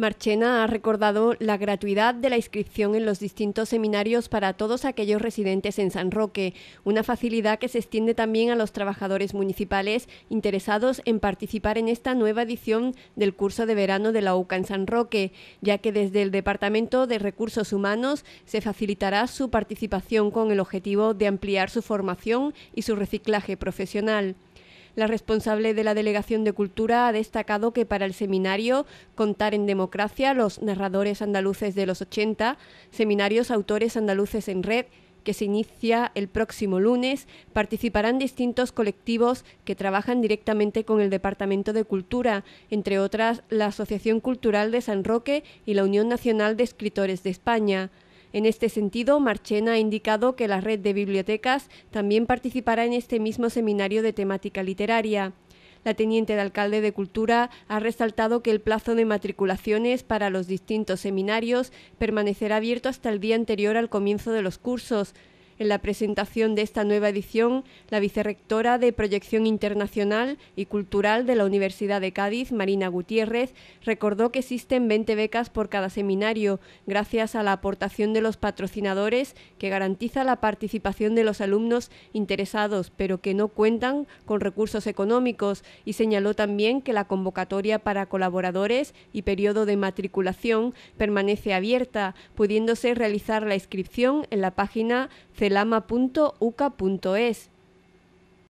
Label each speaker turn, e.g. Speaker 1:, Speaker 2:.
Speaker 1: Marchena ha recordado la gratuidad de la inscripción en los distintos seminarios para todos aquellos residentes en San Roque, una facilidad que se extiende también a los trabajadores municipales interesados en participar en esta nueva edición del curso de verano de la UCA en San Roque, ya que desde el Departamento de Recursos Humanos se facilitará su participación con el objetivo de ampliar su formación y su reciclaje profesional. La responsable de la Delegación de Cultura ha destacado que para el seminario Contar en Democracia, los narradores andaluces de los 80, seminarios autores andaluces en red, que se inicia el próximo lunes, participarán distintos colectivos que trabajan directamente con el Departamento de Cultura, entre otras la Asociación Cultural de San Roque y la Unión Nacional de Escritores de España. En este sentido, Marchena ha indicado que la red de bibliotecas también participará en este mismo seminario de temática literaria. La teniente de alcalde de Cultura ha resaltado que el plazo de matriculaciones para los distintos seminarios permanecerá abierto hasta el día anterior al comienzo de los cursos, en la presentación de esta nueva edición, la vicerrectora de Proyección Internacional y Cultural de la Universidad de Cádiz, Marina Gutiérrez, recordó que existen 20 becas por cada seminario, gracias a la aportación de los patrocinadores que garantiza la participación de los alumnos interesados, pero que no cuentan con recursos económicos, y señaló también que la convocatoria para colaboradores y periodo de matriculación permanece abierta, pudiéndose realizar la inscripción en la página lama.uca.es